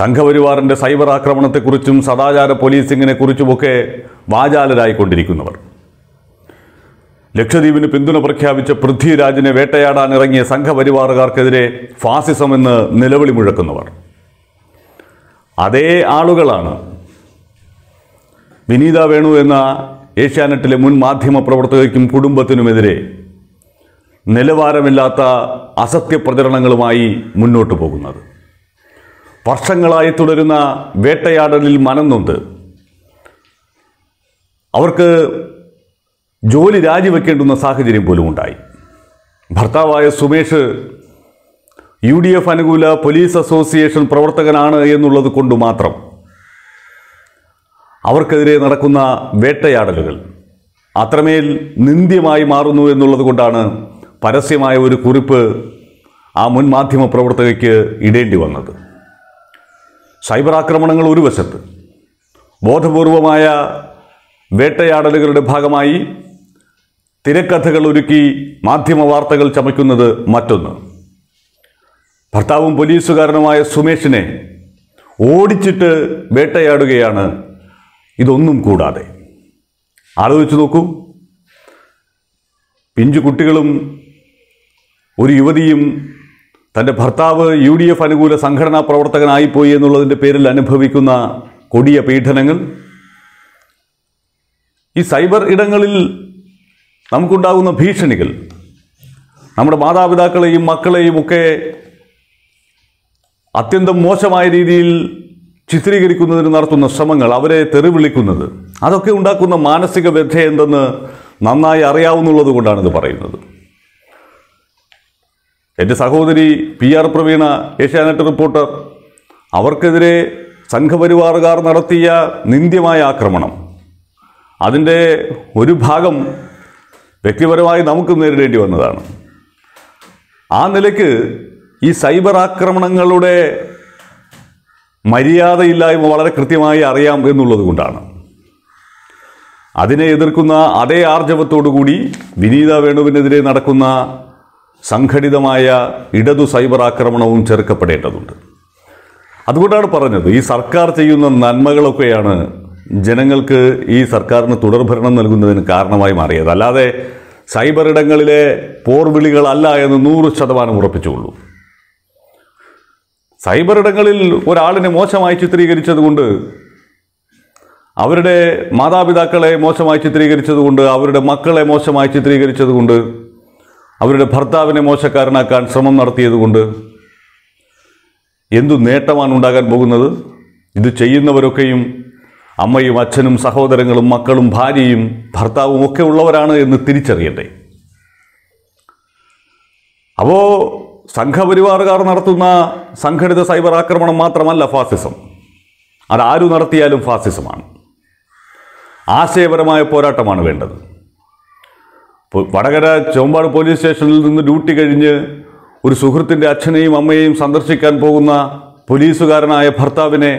സംഘപരിവാറിൻ്റെ സൈബർ ആക്രമണത്തെക്കുറിച്ചും സദാചാര പോലീസിങ്ങിനെ കുറിച്ചുമൊക്കെ വാചാലരായിക്കൊണ്ടിരിക്കുന്നവർ ലക്ഷദ്വീപിന് പിന്തുണ പ്രഖ്യാപിച്ച പൃഥ്വിരാജിനെ വേട്ടയാടാൻ ഇറങ്ങിയ സംഘപരിവാറുകാർക്കെതിരെ ഫാസിസം എന്ന് നിലവിളി മുഴക്കുന്നവർ അതേ ആളുകളാണ് വിനീത വേണു എന്ന ഏഷ്യാനെറ്റിലെ മുൻ മാധ്യമ പ്രവർത്തകയ്ക്കും കുടുംബത്തിനുമെതിരെ നിലവാരമില്ലാത്ത അസത്യപ്രചരണങ്ങളുമായി മുന്നോട്ട് പോകുന്നത് വർഷങ്ങളായി തുടരുന്ന വേട്ടയാടലിൽ മനന്നുണ്ട് അവർക്ക് ജോലി രാജിവെക്കേണ്ടുന്ന സാഹചര്യം പോലും ഉണ്ടായി ഭർത്താവായ സുമേഷ് യു ഡി എഫ് അനുകൂല പോലീസ് അസോസിയേഷൻ പ്രവർത്തകനാണ് എന്നുള്ളത് കൊണ്ട് മാത്രം അവർക്കെതിരെ നടക്കുന്ന വേട്ടയാടലുകൾ അത്രമേൽ നിന്ദ്യമായി മാറുന്നു എന്നുള്ളത് കൊണ്ടാണ് പരസ്യമായ ഒരു കുറിപ്പ് ആ മുൻ മാധ്യമ പ്രവർത്തകയ്ക്ക് ഇടേണ്ടി വന്നത് സൈബർ ആക്രമണങ്ങൾ ഒരു വശത്ത് ബോധപൂർവമായ വേട്ടയാടലുകളുടെ ഭാഗമായി തിരക്കഥകൾ ഒരുക്കി മാധ്യമ വാർത്തകൾ ചമയ്ക്കുന്നത് മറ്റൊന്ന് ഭർത്താവും പോലീസുകാരനുമായ സുമേഷിനെ ഓടിച്ചിട്ട് വേട്ടയാടുകയാണ് ഇതൊന്നും കൂടാതെ ആലോചിച്ച് നോക്കൂ പിഞ്ചു കുട്ടികളും ഒരു യുവതിയും തൻ്റെ ഭർത്താവ് യു ഡി എഫ് അനുകൂല സംഘടനാ പ്രവർത്തകനായിപ്പോയി എന്നുള്ളതിൻ്റെ പേരിൽ അനുഭവിക്കുന്ന കൊടിയ പീഡനങ്ങൾ ഈ സൈബർ ഇടങ്ങളിൽ നമുക്കുണ്ടാകുന്ന ഭീഷണികൾ നമ്മുടെ മാതാപിതാക്കളെയും മക്കളെയും ഒക്കെ അത്യന്തം മോശമായ രീതിയിൽ ചിത്രീകരിക്കുന്നതിന് നടത്തുന്ന ശ്രമങ്ങൾ അവരെ തെറിവിളിക്കുന്നത് അതൊക്കെ ഉണ്ടാക്കുന്ന മാനസിക വ്യഥ എന്തെന്ന് നന്നായി അറിയാവുന്നുള്ളത് കൊണ്ടാണിത് ഇത് പറയുന്നത് എൻ്റെ സഹോദരി P R Praveena Asianet reporter അവർക്കെതിരെ സംഘപരിവാറുകാർ നടത്തിയ നിന്ദ്യമായ ആക്രമണം അതിൻ്റെ ഒരു ഭാഗം വ്യക്തിപരമായി നമുക്ക് നേരിടേണ്ടി വന്നതാണ് ആ നിലയ്ക്ക് ഈ സൈബർ ആക്രമണങ്ങളുടെ മര്യാദയില്ലായ്മ വളരെ കൃത്യമായി അറിയാം എന്നുള്ളത് കൊണ്ടാണ് അതിനെ എതിർക്കുന്ന അതേ ആർജവത്തോടു കൂടി വിനീത വേണുവിനെതിരെ നടക്കുന്ന സംഘടിതമായ ഇടതു സൈബർ ആക്രമണവും ചെറുക്കപ്പെടേണ്ടതുണ്ട് അതുകൊണ്ടാണ് പറഞ്ഞത് ഈ സർക്കാർ ചെയ്യുന്ന നന്മകളൊക്കെയാണ് ജനങ്ങൾക്ക് ഈ സർക്കാരിന് തുടർഭരണം നൽകുന്നതിന് കാരണമായി മാറിയത് അല്ലാതെ സൈബർ ഇടങ്ങളിലെ പോർവിളികളല്ല എന്ന് നൂറ് ശതമാനം ഉറപ്പിച്ചുകൊള്ളൂ സൈബർ ഇടങ്ങളിൽ ഒരാളിനെ മോശമായി ചിത്രീകരിച്ചതുകൊണ്ട് അവരുടെ മാതാപിതാക്കളെ മോശമായി ചിത്രീകരിച്ചതുകൊണ്ട് അവരുടെ മക്കളെ മോശമായി ചിത്രീകരിച്ചതുകൊണ്ട് അവരുടെ ഭർത്താവിനെ മോശക്കാരനാക്കാൻ ശ്രമം നടത്തിയതുകൊണ്ട് എന്തു നേട്ടമാണ് ഉണ്ടാകാൻ പോകുന്നത് ഇത് ചെയ്യുന്നവരൊക്കെയും അമ്മയും അച്ഛനും സഹോദരങ്ങളും മക്കളും ഭാര്യയും ഭർത്താവും ഒക്കെ ഉള്ളവരാണ് എന്ന് തിരിച്ചറിയണ്ടേ അപ്പോൾ സംഘപരിവാറുകാർ നടത്തുന്ന സംഘടിത സൈബർ ആക്രമണം മാത്രമല്ല ഫാസിസം അതാരു നടത്തിയാലും ഫാസിസമാണ് ആശയപരമായ പോരാട്ടമാണ് വേണ്ടത് വടകര ചോമ്പാട് പോലീസ് സ്റ്റേഷനിൽ നിന്ന് ഡ്യൂട്ടി കഴിഞ്ഞ് ഒരു സുഹൃത്തിൻ്റെ അച്ഛനെയും അമ്മയെയും സന്ദർശിക്കാൻ പോകുന്ന പോലീസുകാരനായ ഭർത്താവിനെ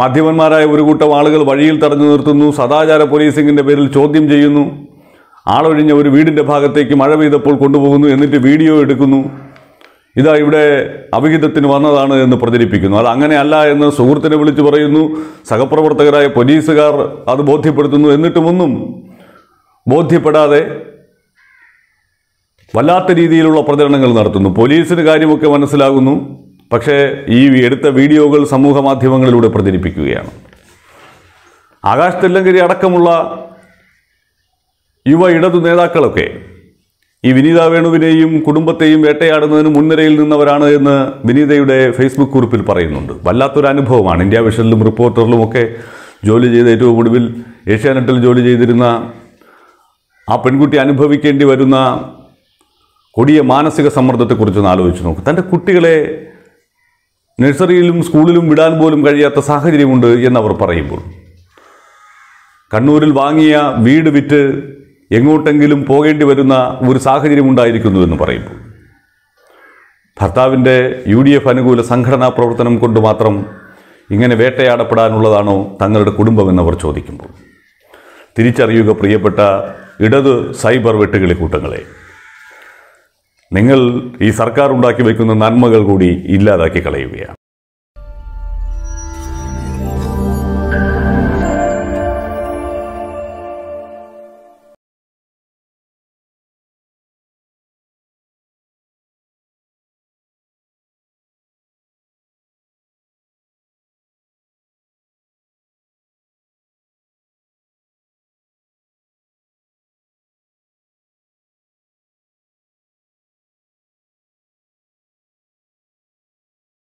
മാധ്യമന്മാരായ ഒരു കൂട്ടം ആളുകൾ വഴിയിൽ തടഞ്ഞു നിർത്തുന്നു സദാചാര പോലീസിങ്ങിൻ്റെ പേരിൽ ചോദ്യം ചെയ്യുന്നു ആളൊഴിഞ്ഞ ഒരു വീടിൻ്റെ ഭാഗത്തേക്ക് മഴ പെയ്തപ്പോൾ കൊണ്ടുപോകുന്നു എന്നിട്ട് വീഡിയോ എടുക്കുന്നു ഇതാ ഇവിടെ അവിഹിതത്തിന് വന്നതാണ് എന്ന് പ്രചരിപ്പിക്കുന്നു അത് അങ്ങനെയല്ല എന്ന് സുഹൃത്തിനെ വിളിച്ചു പറയുന്നു സഹപ്രവർത്തകരായ പോലീസുകാർ അത് ബോധ്യപ്പെടുത്തുന്നു എന്നിട്ടുമൊന്നും ബോധ്യപ്പെടാതെ വല്ലാത്ത രീതിയിലുള്ള പ്രചരണങ്ങൾ നടത്തുന്നു പോലീസിന് കാര്യമൊക്കെ മനസ്സിലാകുന്നു പക്ഷേ ഈ എടുത്ത വീഡിയോകൾ സമൂഹ മാധ്യമങ്ങളിലൂടെ പ്രചരിപ്പിക്കുകയാണ് ആകാശ് തെല്ലങ്കരി അടക്കമുള്ള യുവ ഇടതു നേതാക്കളൊക്കെ ഈ വിനീത വേണുവിനെയും കുടുംബത്തെയും വേട്ടയാടുന്നതിന് മുൻനിരയിൽ നിന്നവരാണ് എന്ന് വിനീതയുടെ ഫേസ്ബുക്ക് കുറിപ്പിൽ പറയുന്നുണ്ട് വല്ലാത്തൊരു അനുഭവമാണ് ഇന്ത്യ വിഷനിലും റിപ്പോർട്ടറിലും ഒക്കെ ജോലി ചെയ്ത ഏറ്റവും ഒടുവിൽ ഏഷ്യാനെറ്റിൽ ജോലി ചെയ്തിരുന്ന ആ പെൺകുട്ടി അനുഭവിക്കേണ്ടി വരുന്ന കൊടിയ മാനസിക സമ്മർദ്ദത്തെക്കുറിച്ച് ഒന്ന് ആലോചിച്ച് നോക്കും തൻ്റെ കുട്ടികളെ നഴ്സറിയിലും സ്കൂളിലും വിടാൻ പോലും കഴിയാത്ത സാഹചര്യമുണ്ട് എന്നവർ പറയുമ്പോൾ കണ്ണൂരിൽ വാങ്ങിയ വീട് വിറ്റ് എങ്ങോട്ടെങ്കിലും പോകേണ്ടി വരുന്ന ഒരു സാഹചര്യം എന്ന് പറയുമ്പോൾ ഭർത്താവിൻ്റെ യു ഡി എഫ് അനുകൂല സംഘടനാ പ്രവർത്തനം കൊണ്ട് മാത്രം ഇങ്ങനെ വേട്ടയാടപ്പെടാനുള്ളതാണോ തങ്ങളുടെ കുടുംബമെന്നവർ ചോദിക്കുമ്പോൾ തിരിച്ചറിയുക പ്രിയപ്പെട്ട ഇടത് സൈബർ വെട്ടുകിളി കൂട്ടങ്ങളെ നിങ്ങൾ ഈ സർക്കാർ ഉണ്ടാക്കി വയ്ക്കുന്ന നന്മകൾ കൂടി ഇല്ലാതാക്കി കളയുകയാണ്